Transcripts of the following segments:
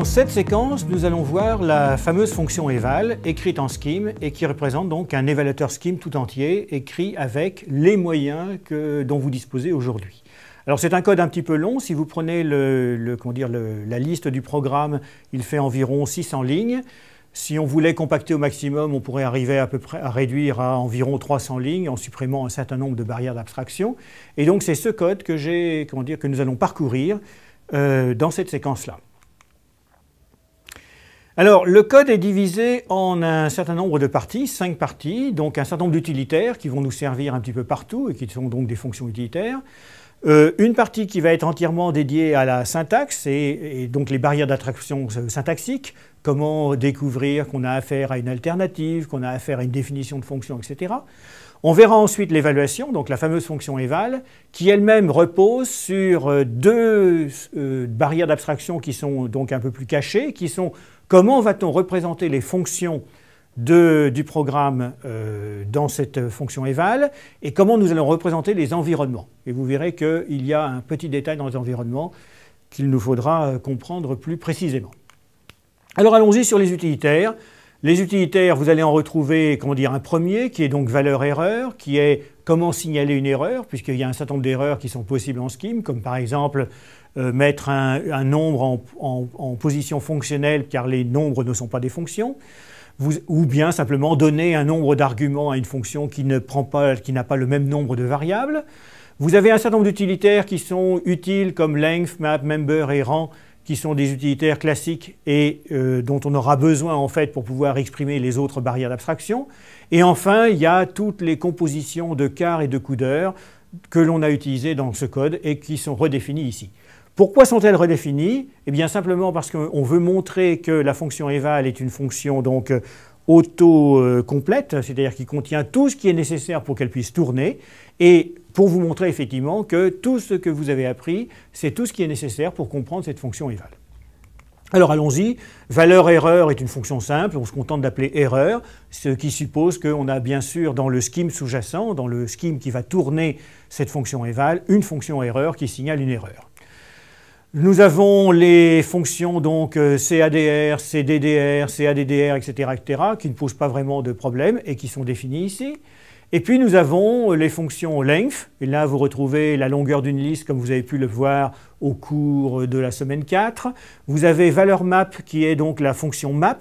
Dans cette séquence, nous allons voir la fameuse fonction eval, écrite en Scheme, et qui représente donc un évaluateur Scheme tout entier, écrit avec les moyens dont vous disposez aujourd'hui. Alors c'est un code un petit peu long, si vous prenez le, la liste du programme, il fait environ 600 lignes. Si on voulait compacter au maximum, on pourrait arriver à peu près à réduire à environ 300 lignes en supprimant un certain nombre de barrières d'abstraction. Et donc c'est ce code que, dire, que nous allons parcourir euh, dans cette séquence-là. Alors, le code est divisé en un certain nombre de parties, cinq parties, donc un certain nombre d'utilitaires qui vont nous servir un petit peu partout et qui sont donc des fonctions utilitaires. Euh, une partie qui va être entièrement dédiée à la syntaxe et, donc les barrières d'attraction euh, syntaxiques, comment découvrir qu'on a affaire à une alternative, qu'on a affaire à une définition de fonction, etc. On verra ensuite l'évaluation, donc la fameuse fonction eval, qui elle-même repose sur euh, deux barrières d'abstraction qui sont donc un peu plus cachées, qui sont Comment va-t-on représenter les fonctions du programme euh, dans cette fonction eval et comment nous allons représenter les environnements. Et vous verrez qu'il y a un petit détail dans les environnements qu'il nous faudra euh, comprendre plus précisément. Alors allons-y sur les utilitaires. Les utilitaires, vous allez en retrouver comment dire, un premier qui est donc valeur-erreur, qui est comment signaler une erreur, puisqu'il y a un certain nombre d'erreurs qui sont possibles en Scheme, comme par exemple euh, mettre un, nombre en, position fonctionnelle car les nombres ne sont pas des fonctions, vous, ou bien simplement donner un nombre d'arguments à une fonction qui ne prend pas, qui n'a pas le même nombre de variables. Vous avez un certain nombre d'utilitaires qui sont utiles comme length, map, member et rang, qui sont des utilitaires classiques et euh, dont on aura besoin en fait pour pouvoir exprimer les autres barrières d'abstraction. Et enfin, il y a toutes les compositions de car et de coudeurs que l'on a utilisées dans ce code et qui sont redéfinies ici. Pourquoi sont-elles redéfinies Eh bien simplement parce qu'on veut montrer que la fonction eval est une fonction donc euh, auto-complète, c'est-à-dire qui contient tout ce qui est nécessaire pour qu'elle puisse tourner, et pour vous montrer effectivement que tout ce que vous avez appris, c'est tout ce qui est nécessaire pour comprendre cette fonction eval. Alors allons-y, valeur-erreur est une fonction simple, on se contente d'appeler erreur, ce qui suppose qu'on a bien sûr dans le scheme sous-jacent, dans le scheme qui va tourner cette fonction eval, une fonction erreur qui signale une erreur. Nous avons les fonctions donc euh, CADR, CDDR, CADDR, etc., etc., qui ne posent pas vraiment de problème et qui sont définies ici. Et puis nous avons les fonctions length, et là vous retrouvez la longueur d'une liste comme vous avez pu le voir au cours de la semaine 4. Vous avez valeur map qui est donc la fonction map.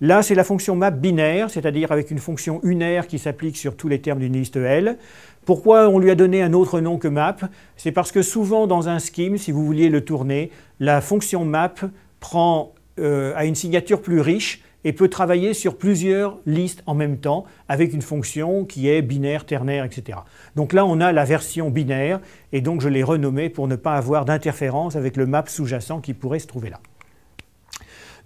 Là, c'est la fonction map binaire, c'est-à-dire avec une fonction unaire qui s'applique sur tous les termes d'une liste L. Pourquoi on lui a donné un autre nom que map C'est parce que souvent dans un scheme, si vous vouliez le tourner, la fonction map prend à euh, une signature plus riche et peut travailler sur plusieurs listes en même temps avec une fonction qui est binaire, ternaire, etc. Donc là, on a la version binaire et donc je l'ai renommée pour ne pas avoir d'interférence avec le map sous-jacent qui pourrait se trouver là.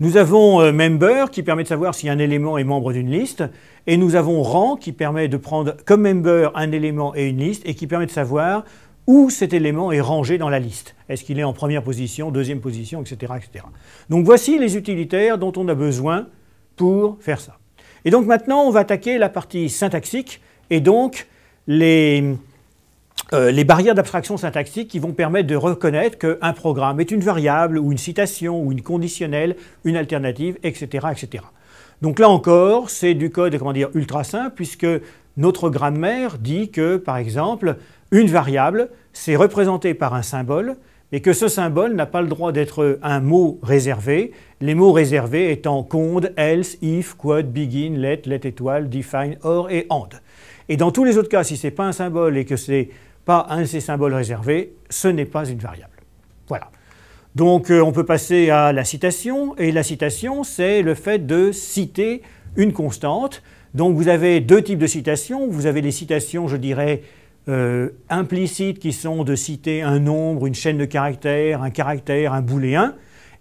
Nous avons euh, member qui permet de savoir si un élément est membre d'une liste. Et nous avons rang qui permet de prendre comme member un élément et une liste et qui permet de savoir où cet élément est rangé dans la liste. Est-ce qu'il est en première position, deuxième position, etc., etc. Donc voici les utilitaires dont on a besoin pour faire ça. Et donc maintenant, on va attaquer la partie syntaxique et donc les, euh, les barrières d'abstraction syntaxique qui vont permettre de reconnaître qu'un programme est une variable ou une citation ou une conditionnelle, une alternative, etc. etc. Donc là encore, c'est du code comment dire, ultra simple puisque notre grammaire dit que, par exemple, une variable, c'est représenté par un symbole, mais que ce symbole n'a pas le droit d'être un mot réservé, les mots réservés étant cond »,« else, if, quad »,« begin, let, let étoile, define, or et and. Et dans tous les autres cas, si ce n'est pas un symbole et que c'est pas un de ces symboles réservés, ce n'est pas une variable. Voilà. Donc euh, on peut passer à la citation, et la citation, c'est le fait de citer une constante. Donc vous avez deux types de citations. Vous avez les citations, je dirais, euh, implicites, qui sont de citer un nombre, une chaîne de caractères, un caractère, un booléen.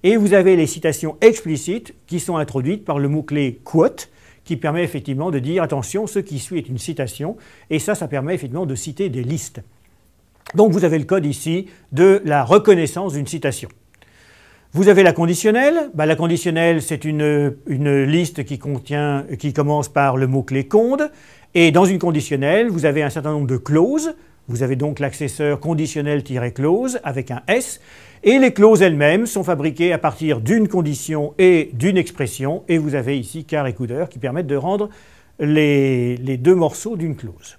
Et vous avez les citations explicites, qui sont introduites par le mot-clé « quote », qui permet effectivement de dire, attention, ce qui suit est une citation. Et ça, ça permet effectivement de citer des listes. Donc vous avez le code ici de la reconnaissance d'une citation. Vous avez la conditionnelle. Bah, la conditionnelle, c'est une, liste qui, commence par le mot-clé conde. Et dans une conditionnelle, vous avez un certain nombre de clauses. Vous avez donc l'accesseur conditionnel-clause avec un S. Et les clauses elles-mêmes sont fabriquées à partir d'une condition et d'une expression. Et vous avez ici car et coudeur qui permettent de rendre les deux morceaux d'une clause.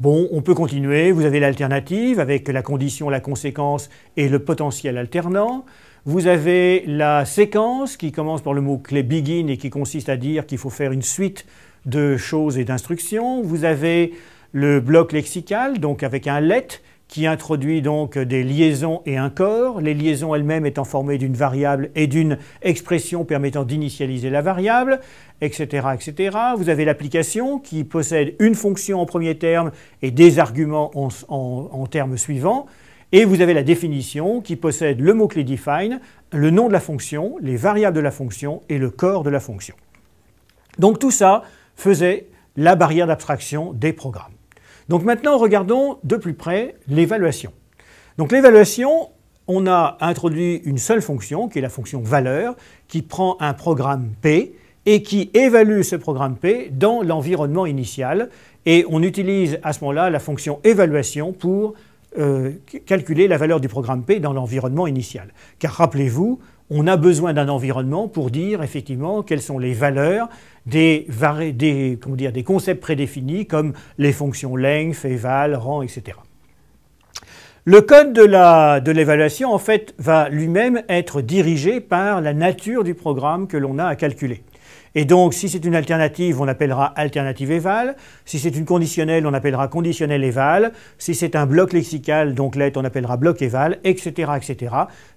Bon, on peut continuer, vous avez l'alternative avec la condition, la conséquence et le potentiel alternant. Vous avez la séquence qui commence par le mot clé begin et qui consiste à dire qu'il faut faire une suite de choses et d'instructions. Vous avez le bloc lexical, donc avec un let qui introduit donc des liaisons et un corps, les liaisons elles-mêmes étant formées d'une variable et d'une expression permettant d'initialiser la variable, etc., etc. Vous avez l'application qui possède une fonction en premier terme et des arguments en, en termes suivants, et vous avez la définition qui possède le mot-clé define, le nom de la fonction, les variables de la fonction et le corps de la fonction. Donc tout ça faisait la barrière d'abstraction des programmes. Donc maintenant, regardons de plus près l'évaluation. Donc l'évaluation, on a introduit une seule fonction, qui est la fonction valeur, qui prend un programme P et qui évalue ce programme P dans l'environnement initial. Et on utilise à ce moment-là la fonction évaluation pour euh, calculer la valeur du programme P dans l'environnement initial. Car rappelez-vous, on a besoin d'un environnement pour dire effectivement quelles sont les valeurs des, des, dire, des concepts prédéfinis comme les fonctions length, eval, rang, etc. Le code de l'évaluation, de en fait, va lui-même être dirigé par la nature du programme que l'on a à calculer. Et donc, si c'est une alternative, on appellera alternative eval, Si c'est une conditionnelle, on appellera conditionnelle eval, Si c'est un bloc lexical, donc let, on appellera bloc eval, etc.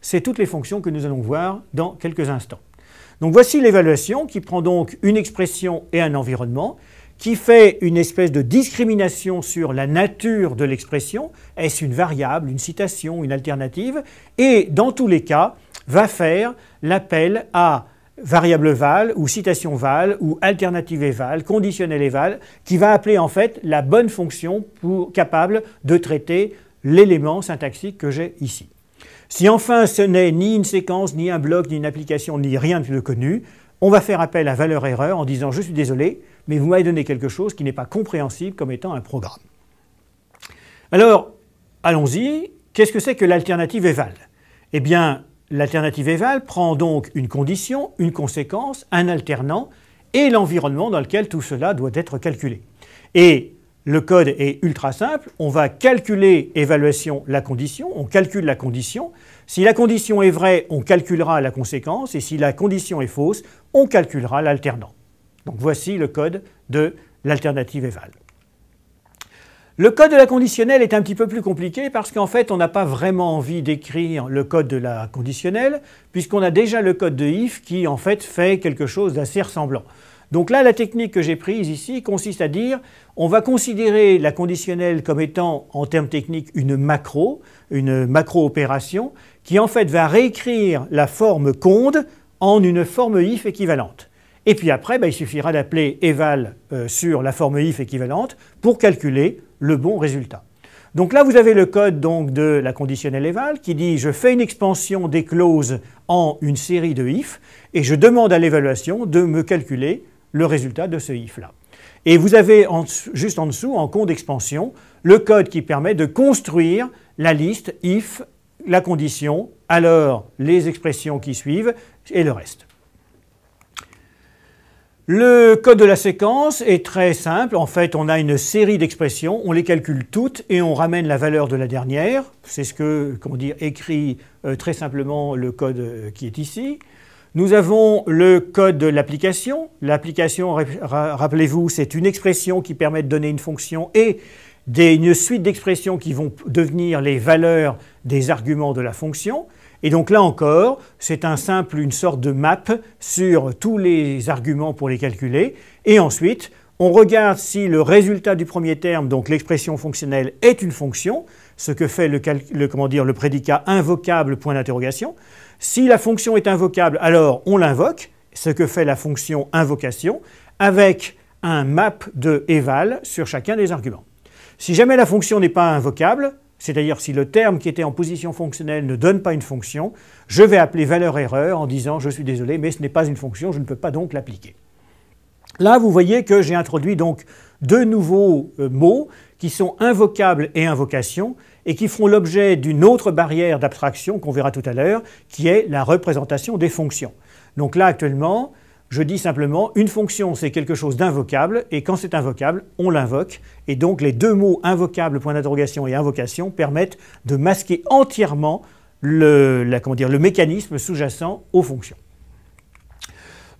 C'est toutes les fonctions que nous allons voir dans quelques instants. Donc voici l'évaluation qui prend donc une expression et un environnement, qui fait une espèce de discrimination sur la nature de l'expression, est-ce une variable, une citation, une alternative, et dans tous les cas, va faire l'appel à variable val ou citation val ou alternative éval, val, conditionnelle val, qui va appeler en fait la bonne fonction pour, capable de traiter l'élément syntaxique que j'ai ici. Si enfin ce n'est ni une séquence, ni un bloc, ni une application, ni rien de connu, on va faire appel à valeur erreur en disant je suis désolé, mais vous m'avez donné quelque chose qui n'est pas compréhensible comme étant un programme. Alors, allons-y, qu'est-ce que c'est que l'alternative eval Eh bien, l'alternative eval prend donc une condition, une conséquence, un alternant et l'environnement dans lequel tout cela doit être calculé. Et le code est ultra simple. On va calculer évaluation la condition. On calcule la condition. Si la condition est vraie, on calculera la conséquence. Et si la condition est fausse, on calculera l'alternant. Donc voici le code de l'alternative eval. Le code de la conditionnelle est un petit peu plus compliqué parce qu'en fait, on n'a pas vraiment envie d'écrire le code de la conditionnelle puisqu'on a déjà le code de if qui en fait fait quelque chose d'assez ressemblant. Donc là, la technique que j'ai prise ici consiste à dire, on va considérer la conditionnelle comme étant, en termes techniques, une macro, une macro-opération, qui en fait va réécrire la forme conde en une forme if équivalente. Et puis après, bah, il suffira d'appeler eval euh, sur la forme if équivalente pour calculer le bon résultat. Donc là, vous avez le code donc, de la conditionnelle eval qui dit je fais une expansion des clauses en une série de if et je demande à l'évaluation de me calculer le résultat de ce if-là. Et vous avez juste en dessous, en compte d'expansion, le code qui permet de construire la liste if, la condition, alors les expressions qui suivent et le reste. Le code de la séquence est très simple. En fait, on a une série d'expressions, on les calcule toutes et on ramène la valeur de la dernière. C'est ce que, écrit euh, très simplement le code euh, qui est ici. Nous avons le code de l'application. L'application, rappelez-vous, c'est une expression qui permet de donner une fonction et une suite d'expressions qui vont devenir les valeurs des arguments de la fonction. Et donc là encore, c'est un simple, une sorte de map sur tous les arguments pour les calculer. Et ensuite, on regarde si le résultat du premier terme, donc l'expression fonctionnelle, est une fonction, ce que fait le, comment dire, le prédicat invocable point d'interrogation. Si la fonction est invocable, alors on l'invoque, ce que fait la fonction invocation, avec un map de eval sur chacun des arguments. Si jamais la fonction n'est pas invocable, c'est-à-dire si le terme qui était en position fonctionnelle ne donne pas une fonction, je vais appeler valeur erreur en disant je suis désolé, mais ce n'est pas une fonction, je ne peux pas donc l'appliquer. Là, vous voyez que j'ai introduit donc deux nouveaux euh, mots qui sont invocable » et invocation, et qui font l'objet d'une autre barrière d'abstraction qu'on verra tout à l'heure, qui est la représentation des fonctions. Donc là, actuellement, je dis simplement une fonction, c'est quelque chose d'invocable, et quand c'est invocable, on l'invoque. Et donc les deux mots invocable, point d'interrogation et invocation permettent de masquer entièrement le, le mécanisme sous-jacent aux fonctions.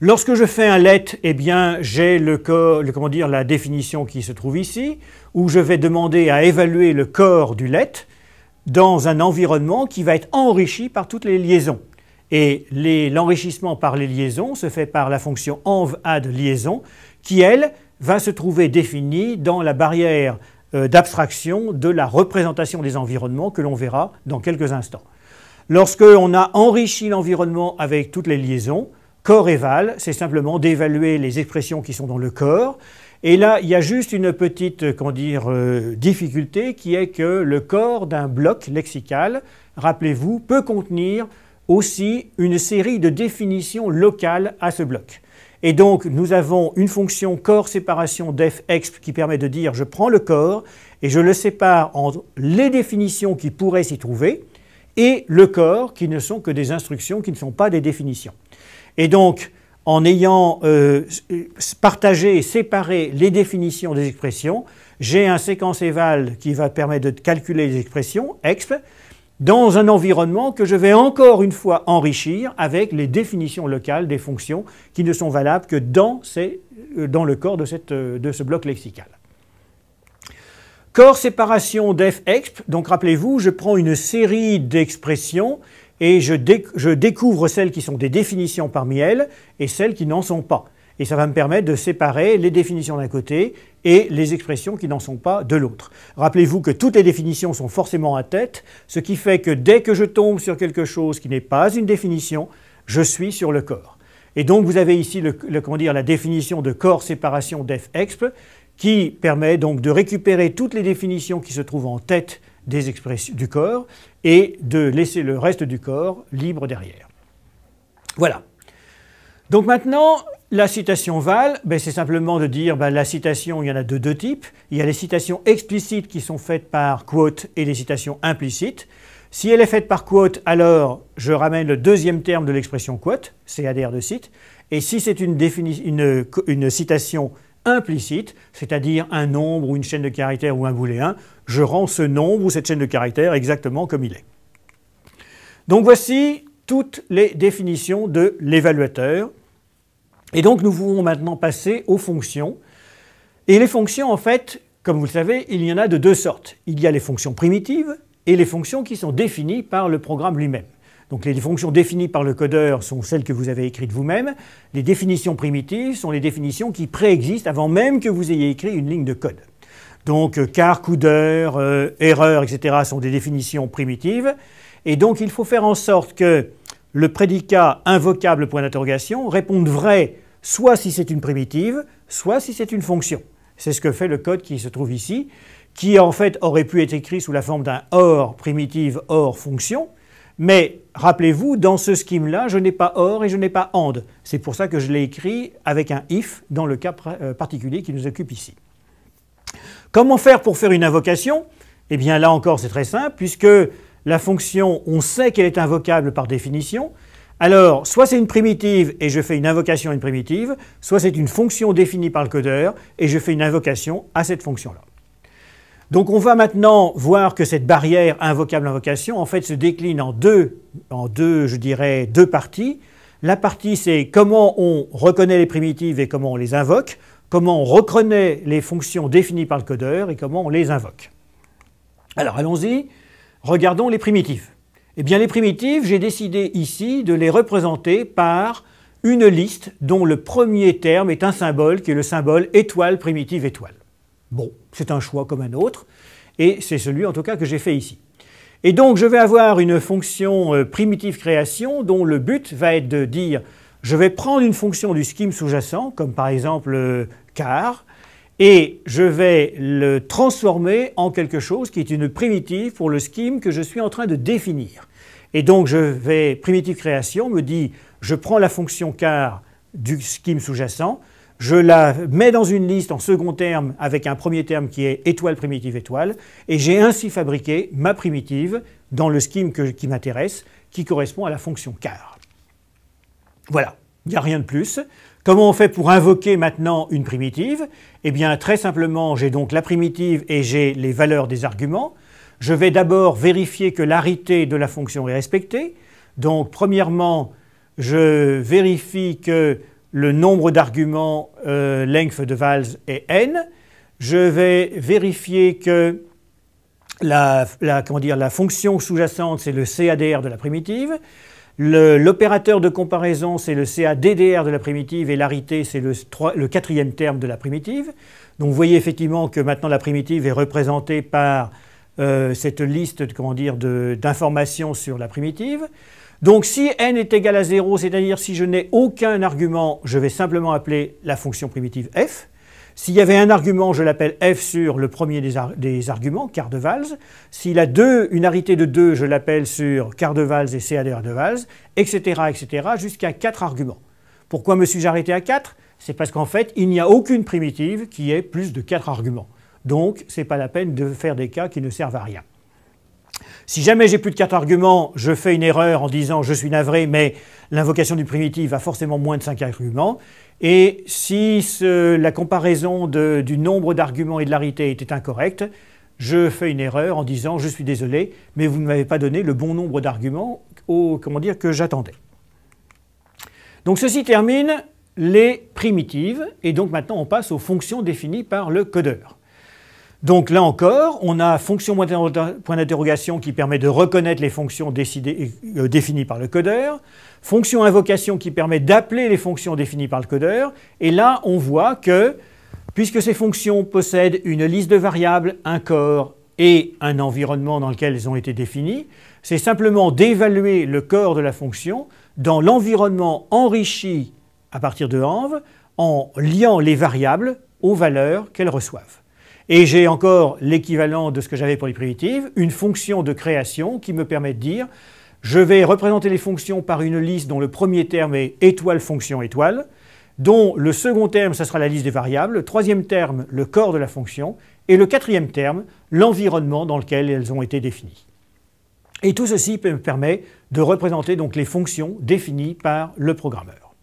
Lorsque je fais un let, eh bien, j'ai le, comment dire, la définition qui se trouve ici, où je vais demander à évaluer le corps du let dans un environnement qui va être enrichi par toutes les liaisons. Et l'enrichissement par les liaisons se fait par la fonction env.addLiaison liaison, qui elle va se trouver définie dans la barrière euh, d'abstraction de la représentation des environnements que l'on verra dans quelques instants. Lorsque on a enrichi l'environnement avec toutes les liaisons, Corps éval, c'est simplement d'évaluer les expressions qui sont dans le corps. Et là, il y a juste une petite euh, euh, difficulté qui est que le corps d'un bloc lexical, rappelez-vous, peut contenir aussi une série de définitions locales à ce bloc. Et donc, nous avons une fonction corps séparation def exp qui permet de dire je prends le corps et je le sépare entre les définitions qui pourraient s'y trouver et le corps qui ne sont que des instructions qui ne sont pas des définitions. Et donc, en ayant euh, partagé et séparé les définitions des expressions, j'ai un séquence-éval qui va permettre de calculer les expressions, exp, dans un environnement que je vais encore une fois enrichir avec les définitions locales des fonctions qui ne sont valables que dans, euh, le corps de, euh, de, ce bloc lexical. Corps séparation def exp, donc rappelez-vous, je prends une série d'expressions et je, découvre celles qui sont des définitions parmi elles et celles qui n'en sont pas. Et ça va me permettre de séparer les définitions d'un côté et les expressions qui n'en sont pas de l'autre. Rappelez-vous que toutes les définitions sont forcément à tête, ce qui fait que dès que je tombe sur quelque chose qui n'est pas une définition, je suis sur le corps. Et donc vous avez ici le, comment la définition de corps séparation def exp qui permet donc de récupérer toutes les définitions qui se trouvent en tête des expressions du corps et de laisser le reste du corps libre derrière. Voilà. Donc maintenant, la citation val, ben, c'est simplement de dire ben, la citation, il y en a de deux types. Il y a les citations explicites qui sont faites par quote et les citations implicites. Si elle est faite par quote, alors je ramène le deuxième terme de l'expression quote, c'est ADR de cite. Et si c'est une, une citation implicite, c'est-à-dire un nombre ou une chaîne de caractères ou un booléen, je rends ce nombre ou cette chaîne de caractères exactement comme il est. Donc voici toutes les définitions de l'évaluateur. Et donc nous pouvons maintenant passer aux fonctions. Et les fonctions, en fait, comme vous le savez, il y en a de deux sortes. Il y a les fonctions primitives et les fonctions qui sont définies par le programme lui-même. Donc les fonctions définies par le codeur sont celles que vous avez écrites vous-même. Les définitions primitives sont les définitions qui préexistent avant même que vous ayez écrit une ligne de code. Donc euh, car, coudeur, euh, erreur, etc. sont des définitions primitives. Et donc il faut faire en sorte que le prédicat invocable point d'interrogation réponde vrai soit si c'est une primitive, soit si c'est une fonction. C'est ce que fait le code qui se trouve ici, qui en fait aurait pu être écrit sous la forme d'un or primitive, or fonction. Mais rappelez-vous, dans ce scheme-là, je n'ai pas or et je n'ai pas and. C'est pour ça que je l'ai écrit avec un if dans le cas euh, particulier qui nous occupe ici. Comment faire pour faire une invocation Eh bien là encore c'est très simple, puisque la fonction, on sait qu'elle est invocable par définition. Alors, soit c'est une primitive et je fais une invocation à une primitive, soit c'est une fonction définie par le codeur et je fais une invocation à cette fonction-là. Donc on va maintenant voir que cette barrière invocable-invocation, en fait, se décline en deux, en deux, je dirais, deux parties. La partie, c'est comment on reconnaît les primitives et comment on les invoque comment on reconnaît les fonctions définies par le codeur et comment on les invoque. Alors allons-y, regardons les primitives. Eh bien les primitives, j'ai décidé ici de les représenter par une liste dont le premier terme est un symbole qui est le symbole étoile primitive étoile. Bon, c'est un choix comme un autre, et c'est celui en tout cas que j'ai fait ici. Et donc je vais avoir une fonction euh, primitive création dont le but va être de dire je vais prendre une fonction du scheme sous-jacent, comme par exemple euh, car, et je vais le transformer en quelque chose qui est une primitive pour le scheme que je suis en train de définir. Et donc je vais, primitive création me dit, je prends la fonction car du scheme sous-jacent, je la mets dans une liste en second terme avec un premier terme qui est étoile primitive étoile, et j'ai ainsi fabriqué ma primitive dans le scheme qui m'intéresse, qui correspond à la fonction car. Voilà, il n'y a rien de plus. Comment on fait pour invoquer maintenant une primitive Eh bien, très simplement, j'ai donc la primitive et j'ai les valeurs des arguments. Je vais d'abord vérifier que l'arité de la fonction est respectée. Donc, premièrement, je vérifie que le nombre d'arguments euh, length de vals est n. Je vais vérifier que la, comment dire, la fonction sous-jacente, c'est le CADR de la primitive. L'opérateur de comparaison, c'est le CADDR de la primitive et l'arité, c'est le, quatrième terme de la primitive. Donc vous voyez effectivement que maintenant la primitive est représentée par euh, cette liste comment d'informations sur la primitive. Donc si n est égal à 0, c'est-à-dire si je n'ai aucun argument, je vais simplement appeler la fonction primitive f. S'il y avait un argument, je l'appelle F sur le premier des, arguments, quart de valse. S'il a deux, une arité de deux, je l'appelle sur quart de valse et CADR de valse, etc., etc., jusqu'à quatre arguments. Pourquoi me suis-je arrêté à 4 C'est parce qu'en fait, il n'y a aucune primitive qui ait plus de quatre arguments. Donc, ce n'est pas la peine de faire des cas qui ne servent à rien. Si jamais j'ai plus de quatre arguments, je fais une erreur en disant je suis navré, mais l'invocation du primitive a forcément moins de cinq arguments. Et si la comparaison du nombre d'arguments et de l'arité était incorrecte, je fais une erreur en disant je suis désolé, mais vous ne m'avez pas donné le bon nombre d'arguments comment dire, que j'attendais. Donc ceci termine les primitives, et donc maintenant on passe aux fonctions définies par le codeur. Donc là encore, on a fonction point d'interrogation qui permet de reconnaître les fonctions euh, définies par le codeur, fonction invocation qui permet d'appeler les fonctions définies par le codeur, et là on voit que puisque ces fonctions possèdent une liste de variables, un corps et un environnement dans lequel elles ont été définies, c'est simplement d'évaluer le corps de la fonction dans l'environnement enrichi à partir de Env en liant les variables aux valeurs qu'elles reçoivent. Et j'ai encore l'équivalent de ce que j'avais pour les primitives, une fonction de création qui me permet de dire je vais représenter les fonctions par une liste dont le premier terme est étoile fonction étoile, dont le second terme, ça sera la liste des variables, le troisième terme, le corps de la fonction, et le quatrième terme, l'environnement dans lequel elles ont été définies. Et tout ceci me permet de représenter donc les fonctions définies par le programmeur.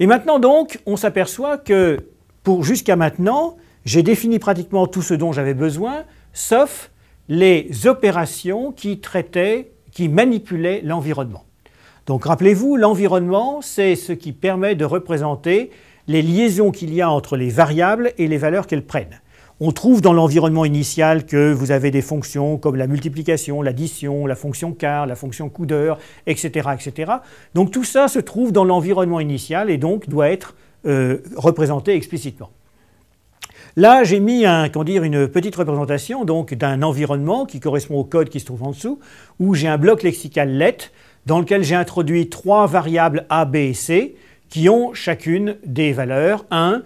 Et maintenant donc, on s'aperçoit que pour jusqu'à maintenant, j'ai défini pratiquement tout ce dont j'avais besoin, sauf les opérations qui traitaient, qui manipulaient l'environnement. Donc rappelez-vous, l'environnement, c'est ce qui permet de représenter les liaisons qu'il y a entre les variables et les valeurs qu'elles prennent. On trouve dans l'environnement initial que vous avez des fonctions comme la multiplication, l'addition, la fonction car, la fonction coudeur, etc., etc. Donc tout ça se trouve dans l'environnement initial et donc doit être euh, représenté explicitement. Là, j'ai mis une petite représentation d'un environnement qui correspond au code qui se trouve en dessous, où j'ai un bloc lexical let dans lequel j'ai introduit trois variables a, b et c qui ont chacune des valeurs 1,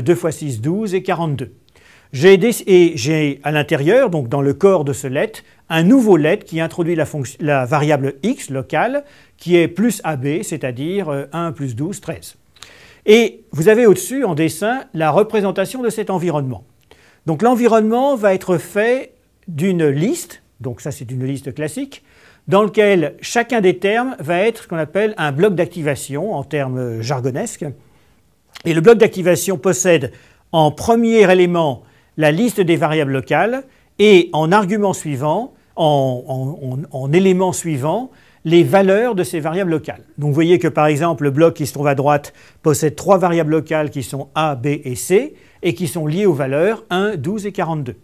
2 x 6, 12 et 42. J'ai et j'ai à l'intérieur, donc dans le corps de ce let, un nouveau let qui introduit la variable x locale qui est plus ab, c'est-à-dire 1 euh, plus 12, 13. Et vous avez au-dessus, en dessin, la représentation de cet environnement. Donc l'environnement va être fait d'une liste, donc ça c'est une liste classique, dans laquelle chacun des termes va être ce qu'on appelle un bloc d'activation en termes jargonesques. Et le bloc d'activation possède en premier élément la liste des variables locales et en argument suivant, en élément suivant, les valeurs de ces variables locales. Donc vous voyez que par exemple le bloc qui se trouve à droite possède trois variables locales qui sont A, B et C et qui sont liées aux valeurs 1, 12 et 42.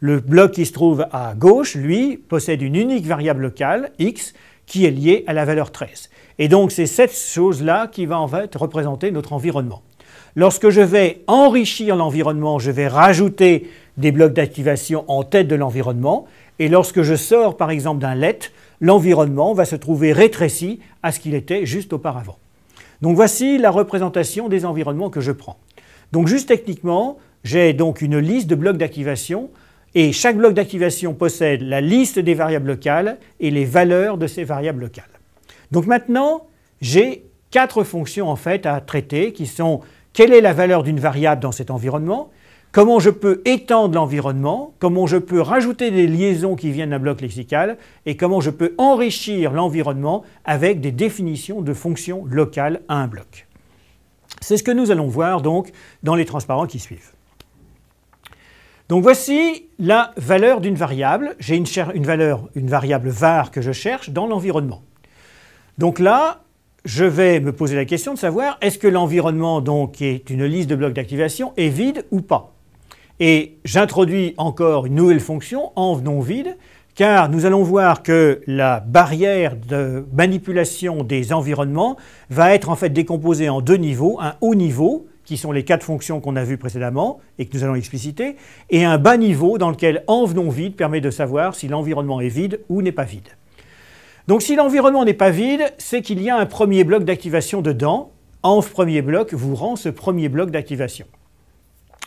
Le bloc qui se trouve à gauche, lui, possède une unique variable locale, X, qui est liée à la valeur 13. Et donc c'est cette chose-là qui va en fait représenter notre environnement. Lorsque je vais enrichir l'environnement, je vais rajouter des blocs d'activation en tête de l'environnement. Et lorsque je sors par exemple d'un let, l'environnement va se trouver rétréci à ce qu'il était juste auparavant. Donc voici la représentation des environnements que je prends. Donc juste techniquement, j'ai donc une liste de blocs d'activation et chaque bloc d'activation possède la liste des variables locales et les valeurs de ces variables locales. Donc maintenant, j'ai quatre fonctions en fait à traiter qui sont quelle est la valeur d'une variable dans cet environnement, comment je peux étendre l'environnement, comment je peux rajouter des liaisons qui viennent d'un bloc lexical, et comment je peux enrichir l'environnement avec des définitions de fonctions locales à un bloc. C'est ce que nous allons voir donc dans les transparents qui suivent. Donc voici la valeur d'une variable. J'ai une, valeur, une variable var que je cherche dans l'environnement. Donc là, je vais me poser la question de savoir est-ce que l'environnement, donc, qui est une liste de blocs d'activation, est vide ou pas et j'introduis encore une nouvelle fonction, envenon vide, car nous allons voir que la barrière de manipulation des environnements va être en fait décomposée en deux niveaux, un haut niveau, qui sont les quatre fonctions qu'on a vues précédemment et que nous allons expliciter, et un bas niveau dans lequel envenon vide permet de savoir si l'environnement est vide ou n'est pas vide. Donc si l'environnement n'est pas vide, c'est qu'il y a un premier bloc d'activation dedans. Env premier bloc vous rend ce premier bloc d'activation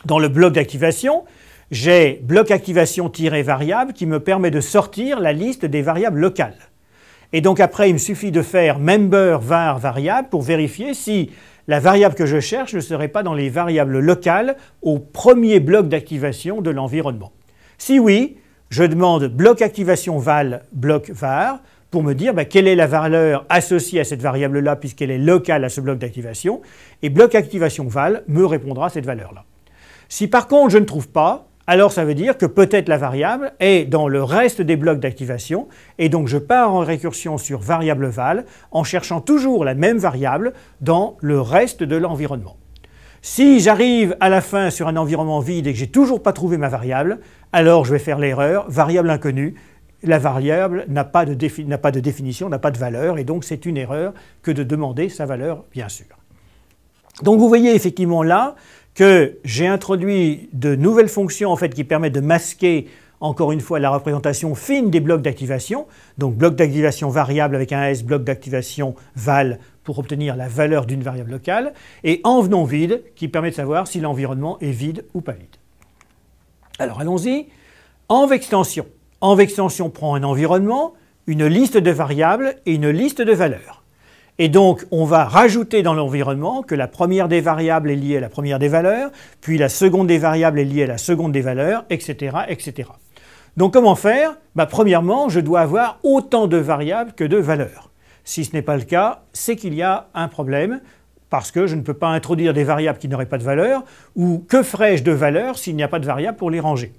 dans le bloc d'activation, j'ai bloc activation-variable qui me permet de sortir la liste des variables locales. Et donc après, il me suffit de faire member var variable pour vérifier si la variable que je cherche ne serait pas dans les variables locales au premier bloc d'activation de l'environnement. Si oui, je demande bloc activation val bloc var pour me dire bah, quelle est la valeur associée à cette variable-là puisqu'elle est locale à ce bloc d'activation, et bloc activation val me répondra à cette valeur-là. Si par contre je ne trouve pas, alors ça veut dire que peut-être la variable est dans le reste des blocs d'activation, et donc je pars en récursion sur variable val en cherchant toujours la même variable dans le reste de l'environnement. Si j'arrive à la fin sur un environnement vide et que je j'ai toujours pas trouvé ma variable, alors je vais faire l'erreur, variable inconnue, la variable n'a pas de définition, n'a pas de valeur, et donc c'est une erreur que de demander sa valeur, bien sûr. Donc vous voyez effectivement là, que j'ai introduit de nouvelles fonctions en fait qui permettent de masquer encore une fois la représentation fine des blocs d'activation, donc bloc d'activation variable avec un S, bloc d'activation val pour obtenir la valeur d'une variable locale, et non vide qui permet de savoir si l'environnement est vide ou pas vide. Alors allons-y. Env extension. Env extension prend un environnement, une liste de variables et une liste de valeurs. Et donc, on va rajouter dans l'environnement que la première des variables est liée à la première des valeurs, puis la seconde des variables est liée à la seconde des valeurs, etc. Donc, comment faire bah, Premièrement, je dois avoir autant de variables que de valeurs. Si ce n'est pas le cas, c'est qu'il y a un problème, parce que je ne peux pas introduire des variables qui n'auraient pas de valeur, ou que ferais-je de valeurs s'il n'y a pas de variables pour les ranger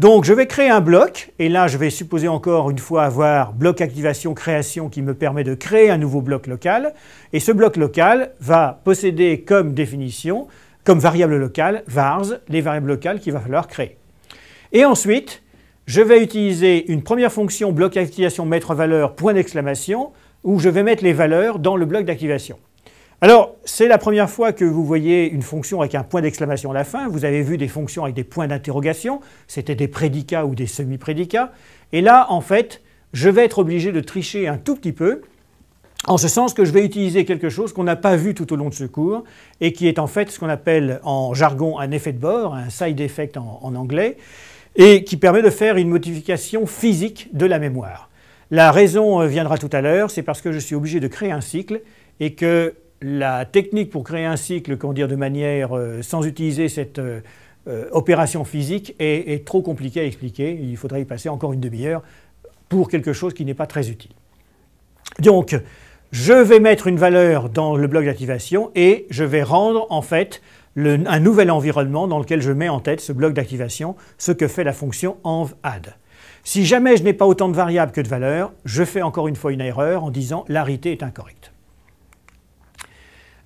donc je vais créer un bloc, et là je vais supposer encore une fois avoir bloc activation création qui me permet de créer un nouveau bloc local, et ce bloc local va posséder comme définition, comme variable locale, vars, les variables locales qu'il va falloir créer. Et ensuite, je vais utiliser une première fonction bloc activation mettre valeur point d'exclamation, où je vais mettre les valeurs dans le bloc d'activation. Alors, c'est la première fois que vous voyez une fonction avec un point d'exclamation à la fin. Vous avez vu des fonctions avec des points d'interrogation. C'était des prédicats ou des semi-prédicats. Et là, en fait, je vais être obligé de tricher un tout petit peu, en ce sens que je vais utiliser quelque chose qu'on n'a pas vu tout au long de ce cours et qui est en fait ce qu'on appelle en jargon un effet de bord, un side effect en, anglais, et qui permet de faire une modification physique de la mémoire. La raison euh, viendra tout à l'heure, c'est parce que je suis obligé de créer un cycle et que la technique pour créer un cycle, dire, de manière euh, sans utiliser cette euh, euh, opération physique est, trop compliquée à expliquer. Il faudrait y passer encore une demi-heure pour quelque chose qui n'est pas très utile. Donc, je vais mettre une valeur dans le bloc d'activation et je vais rendre en fait un nouvel environnement dans lequel je mets en tête ce bloc d'activation, ce que fait la fonction env Si jamais je n'ai pas autant de variables que de valeurs, je fais encore une fois une erreur en disant l'arité est incorrecte.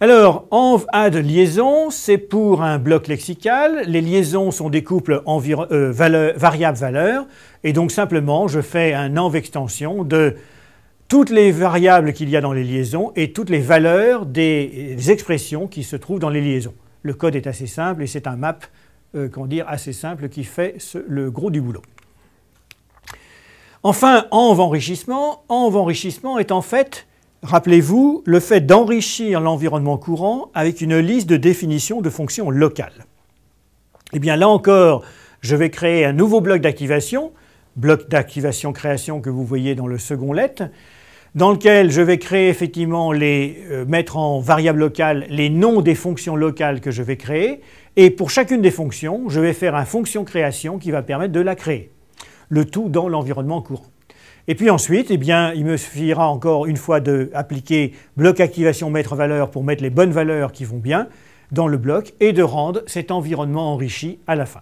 Alors, env a de liaison, c'est pour un bloc lexical. Les liaisons sont des couples euh, variables variable-valeur. Et donc, simplement, je fais un env extension de toutes les variables qu'il y a dans les liaisons et toutes les valeurs des, expressions qui se trouvent dans les liaisons. Le code est assez simple et c'est un map, qu'on euh, dire, assez simple qui fait le gros du boulot. Enfin, env enrichissement. Env enrichissement est en fait rappelez-vous, le fait d'enrichir l'environnement courant avec une liste de définitions de fonctions locales. Eh bien là encore, je vais créer un nouveau bloc d'activation, bloc d'activation création que vous voyez dans le second lettre, dans lequel je vais créer effectivement les euh, mettre en variable locale les noms des fonctions locales que je vais créer et pour chacune des fonctions, je vais faire un fonction création qui va permettre de la créer. Le tout dans l'environnement courant. Et puis ensuite, eh bien, il me suffira encore une fois d'appliquer bloc activation maître valeur pour mettre les bonnes valeurs qui vont bien dans le bloc et de rendre cet environnement enrichi à la fin.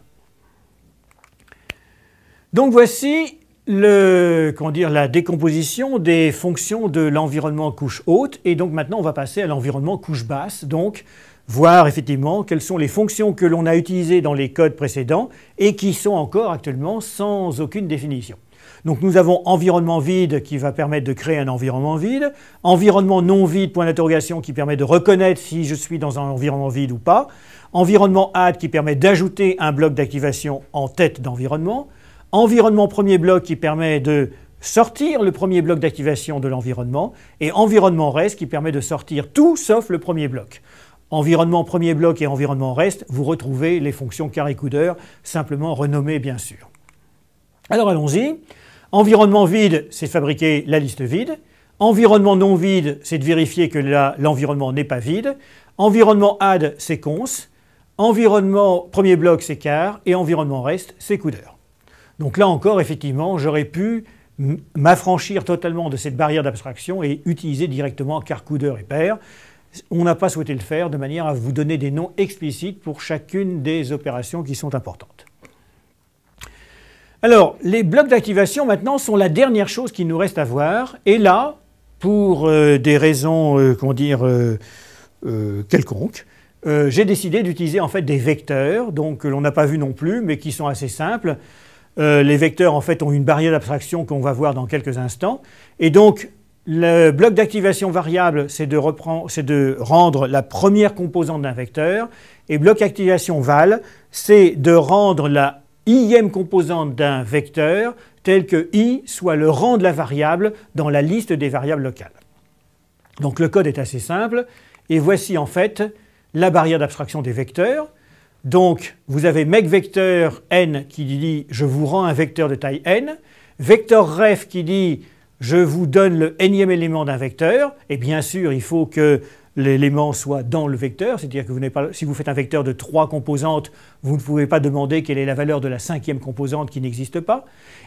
Donc voici la décomposition des fonctions de l'environnement couche haute. Et donc maintenant, on va passer à l'environnement couche basse, donc voir effectivement quelles sont les fonctions que l'on a utilisées dans les codes précédents et qui sont encore actuellement sans aucune définition. Donc nous avons environnement vide qui va permettre de créer un environnement vide, environnement non vide, point d'interrogation, qui permet de reconnaître si je suis dans un environnement vide ou pas, environnement add qui permet d'ajouter un bloc d'activation en tête d'environnement, environnement premier bloc qui permet de sortir le premier bloc d'activation de l'environnement, et environnement reste qui permet de sortir tout sauf le premier bloc. Environnement premier bloc et environnement reste, vous retrouvez les fonctions carré-coudeur, simplement renommées bien sûr. Alors allons-y. Environnement vide, c'est fabriquer la liste vide. Environnement non vide, c'est de vérifier que l'environnement n'est pas vide. Environnement add, c'est cons. Environnement premier bloc, c'est car. Et environnement reste, c'est coudeur. Donc là encore, effectivement, j'aurais pu m'affranchir totalement de cette barrière d'abstraction et utiliser directement car, coudeur et pair. On n'a pas souhaité le faire de manière à vous donner des noms explicites pour chacune des opérations qui sont importantes. Alors, les blocs d'activation maintenant sont la dernière chose qui nous reste à voir. Et là, pour euh, des raisons, euh, comment dire, euh, quelconques, j'ai décidé d'utiliser en fait des vecteurs, donc que l'on n'a pas vu non plus, mais qui sont assez simples. les vecteurs en fait ont une barrière d'abstraction qu'on va voir dans quelques instants. Et donc, le bloc d'activation variable, c'est de, de, rendre la première composante d'un vecteur. Et bloc d'activation val, c'est de rendre la ième composante d'un vecteur tel que i soit le rang de la variable dans la liste des variables locales. Donc le code est assez simple, et voici en fait la barrière d'abstraction des vecteurs. Donc vous avez makeVector n qui dit je vous rends un vecteur de taille n, vector_ref qui dit je vous donne le énième élément d'un vecteur, et bien sûr il faut que l'élément soit dans le vecteur, c'est-à-dire que si vous faites un vecteur de trois composantes, vous ne pouvez pas demander quelle est la valeur de la cinquième composante qui n'existe pas,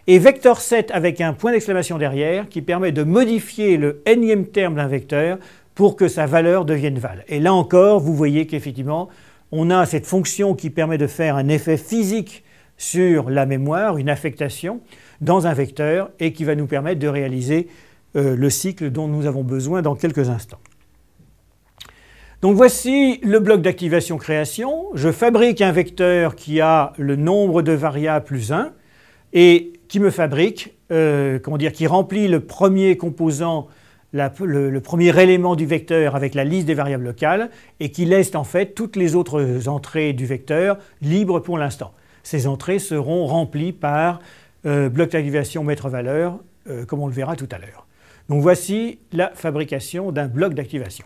et vecteur 7 avec un point d'exclamation derrière qui permet de modifier le énième terme d'un vecteur pour que sa valeur devienne val. Et là encore, vous voyez qu'effectivement, on a cette fonction qui permet de faire un effet physique sur la mémoire, une affectation dans un vecteur et qui va nous permettre de réaliser euh, le cycle dont nous avons besoin dans quelques instants. Donc voici le bloc d'activation création. Je fabrique un vecteur qui a le nombre de variables plus 1 et qui me fabrique, euh, comment dire, qui remplit le premier composant, le, premier élément du vecteur avec la liste des variables locales et qui laisse en fait toutes les autres entrées du vecteur libres pour l'instant. Ces entrées seront remplies par euh, bloc d'activation maître valeur, euh, comme on le verra tout à l'heure. Donc voici la fabrication d'un bloc d'activation.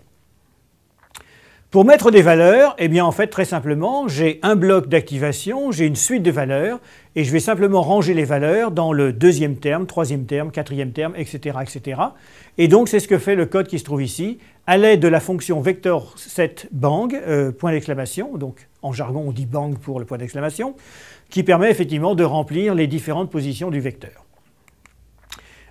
Pour mettre des valeurs, eh bien en fait très simplement, j'ai un bloc d'activation, j'ai une suite de valeurs, et je vais simplement ranger les valeurs dans le deuxième terme, troisième terme, quatrième terme, etc. etc. Et donc c'est ce que fait le code qui se trouve ici, à l'aide de la fonction vector set bang, euh, point d'exclamation, donc en jargon on dit bang pour le point d'exclamation, qui permet effectivement de remplir les différentes positions du vecteur.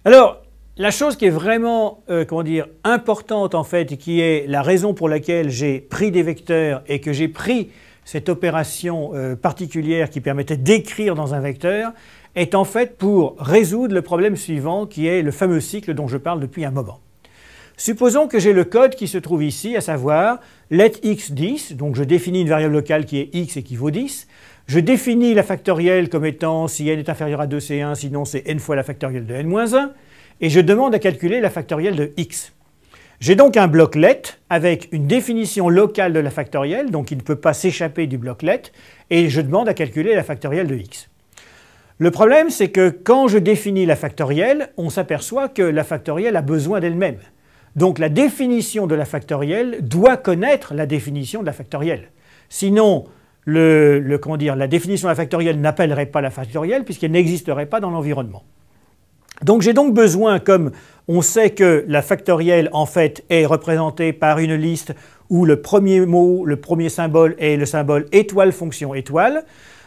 Alors, la chose qui est vraiment euh, dire, importante en fait, et qui est la raison pour laquelle j'ai pris des vecteurs et que j'ai pris cette opération euh, particulière qui permettait d'écrire dans un vecteur, est en fait pour résoudre le problème suivant qui est le fameux cycle dont je parle depuis un moment. Supposons que j'ai le code qui se trouve ici, à savoir let x 10, donc je définis une variable locale qui est x et qui vaut 10, je définis la factorielle comme étant si n est inférieur à 2, c'est 1, sinon c'est n fois la factorielle de n-1, et je demande à calculer la factorielle de x. J'ai donc un bloc let avec une définition locale de la factorielle, donc il ne peut pas s'échapper du bloc let, et je demande à calculer la factorielle de x. Le problème, c'est que quand je définis la factorielle, on s'aperçoit que la factorielle a besoin d'elle-même. Donc la définition de la factorielle doit connaître la définition de la factorielle. Sinon, dire, la définition de la factorielle n'appellerait pas la factorielle puisqu'elle n'existerait pas dans l'environnement. Donc j'ai donc besoin, comme on sait que la factorielle en fait est représentée par une liste où le premier mot, le premier symbole est le symbole étoile fonction étoile,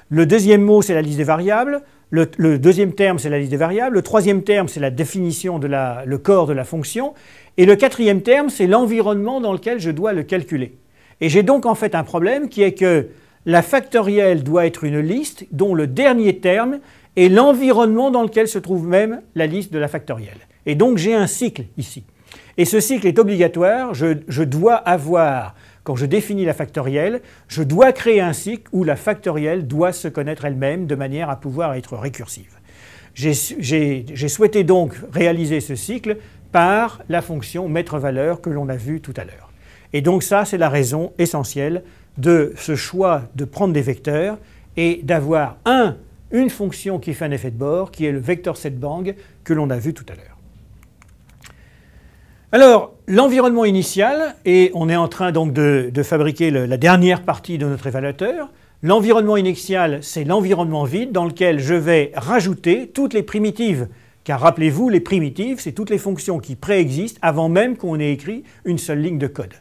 le deuxième mot c'est la liste des variables, le, deuxième terme c'est la liste des variables, le troisième terme c'est la définition de le corps de la fonction, et le quatrième terme c'est l'environnement dans lequel je dois le calculer. Et j'ai donc en fait un problème qui est que la factorielle doit être une liste dont le dernier terme et l'environnement dans lequel se trouve même la liste de la factorielle. Et donc j'ai un cycle ici. Et ce cycle est obligatoire, je, dois avoir, quand je définis la factorielle, je dois créer un cycle où la factorielle doit se connaître elle-même de manière à pouvoir être récursive. J'ai souhaité donc réaliser ce cycle par la fonction maître-valeur que l'on a vue tout à l'heure. Et donc ça, c'est la raison essentielle de ce choix de prendre des vecteurs et d'avoir un une fonction qui fait un effet de bord, qui est le vecteur setBang que l'on a vu tout à l'heure. Alors, l'environnement initial, et on est en train donc de, fabriquer la dernière partie de notre évaluateur, l'environnement initial, c'est l'environnement vide dans lequel je vais rajouter toutes les primitives. Car rappelez-vous, les primitives, c'est toutes les fonctions qui préexistent avant même qu'on ait écrit une seule ligne de code.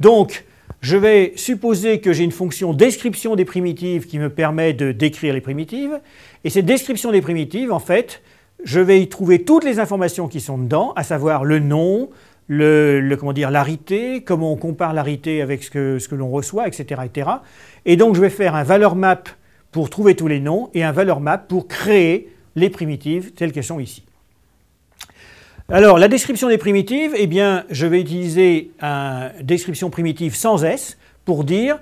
Donc, je vais supposer que j'ai une fonction description des primitives qui me permet de décrire les primitives. Et cette description des primitives, en fait, je vais y trouver toutes les informations qui sont dedans, à savoir le nom, le, comment dire, l'arité, comment on compare l'arité avec ce que, ce que l'on reçoit, etc., etc. Et donc je vais faire un valeur map pour trouver tous les noms et un valeur map pour créer les primitives telles qu'elles sont ici. Alors, la description des primitives, eh bien, je vais utiliser une description primitive sans S pour dire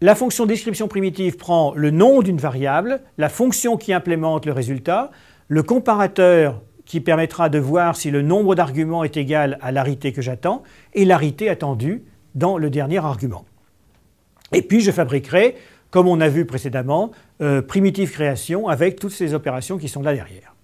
la fonction description primitive prend le nom d'une variable, la fonction qui implémente le résultat, le comparateur qui permettra de voir si le nombre d'arguments est égal à l'arité que j'attends et l'arité attendue dans le dernier argument. Et puis je fabriquerai, comme on a vu précédemment, euh, primitive création avec toutes ces opérations qui sont là derrière.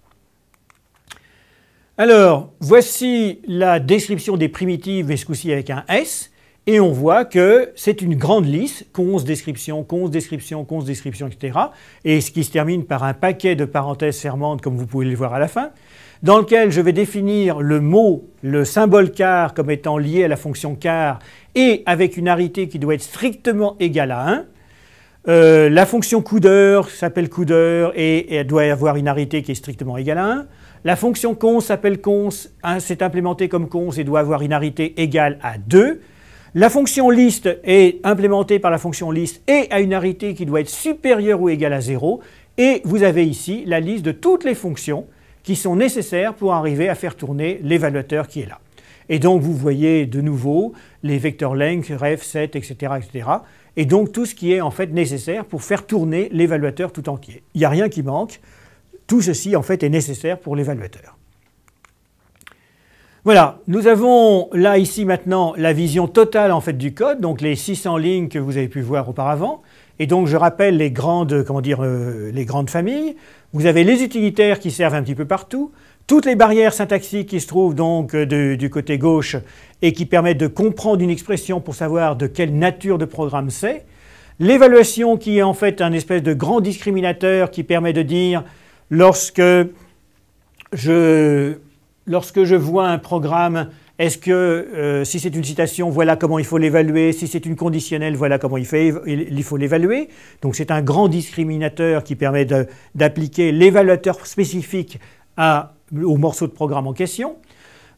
Alors, voici la description des primitives, mais ce coup-ci avec un S, et on voit que c'est une grande liste, cons, description, cons, description, cons, description, etc., et ce qui se termine par un paquet de parenthèses fermantes, comme vous pouvez le voir à la fin, dans lequel je vais définir le mot, le symbole car comme étant lié à la fonction car, et avec une arité qui doit être strictement égale à 1, euh, la fonction coudeur s'appelle coudeur et, et, elle doit avoir une arité qui est strictement égale à 1. La fonction cons s'appelle cons, hein, c'est implémenté comme cons et doit avoir une arité égale à 2. La fonction liste est implémentée par la fonction liste et a une arité qui doit être supérieure ou égale à 0. Et vous avez ici la liste de toutes les fonctions qui sont nécessaires pour arriver à faire tourner l'évaluateur qui est là. Et donc vous voyez de nouveau les vecteurs length, ref, set, etc., etc. Et donc tout ce qui est en fait nécessaire pour faire tourner l'évaluateur tout entier. Il n'y a rien qui manque. Tout ceci, en fait, est nécessaire pour l'évaluateur. Voilà, nous avons là, ici, maintenant, la vision totale, en fait, du code, donc les 600 lignes que vous avez pu voir auparavant. Et donc, je rappelle les grandes, comment dire, euh, les grandes familles. Vous avez les utilitaires qui servent un petit peu partout, toutes les barrières syntaxiques qui se trouvent donc euh, du côté gauche et qui permettent de comprendre une expression pour savoir de quelle nature de programme c'est. L'évaluation qui est en fait un espèce de grand discriminateur qui permet de dire lorsque je, lorsque je vois un programme, est-ce que euh, si c'est une citation, voilà comment il faut l'évaluer, si c'est une conditionnelle, voilà comment il, faut l'évaluer. Donc c'est un grand discriminateur qui permet d'appliquer l'évaluateur spécifique au morceau de programme en question.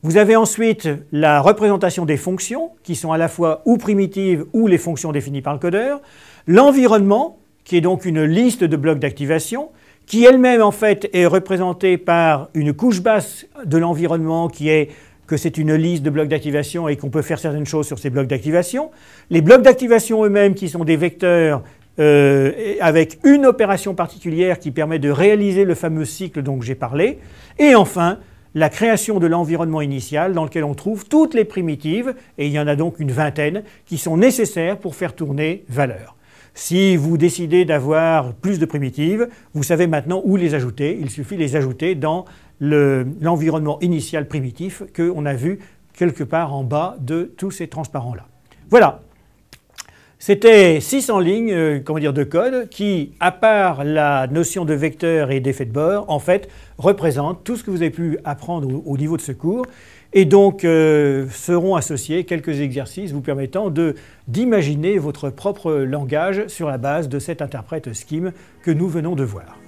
Vous avez ensuite la représentation des fonctions, qui sont à la fois ou primitives ou les fonctions définies par le codeur. L'environnement, qui est donc une liste de blocs d'activation qui elle-même en fait est représentée par une couche basse de l'environnement qui est que c'est une liste de blocs d'activation et qu'on peut faire certaines choses sur ces blocs d'activation. Les blocs d'activation eux-mêmes qui sont des vecteurs euh, avec une opération particulière qui permet de réaliser le fameux cycle dont j'ai parlé. Et enfin, la création de l'environnement initial dans lequel on trouve toutes les primitives, et il y en a donc une vingtaine, qui sont nécessaires pour faire tourner valeur. Si vous décidez d'avoir plus de primitives, vous savez maintenant où les ajouter. Il suffit de les ajouter dans l'environnement initial primitif qu'on a vu quelque part en bas de tous ces transparents-là. Voilà. C'était 600 lignes euh, dire, de code qui, à part la notion de vecteur et d'effet de bord, en fait, représentent tout ce que vous avez pu apprendre au niveau de ce cours. Et donc euh, seront associés quelques exercices vous permettant d'imaginer votre propre langage sur la base de cet interprète Scheme que nous venons de voir.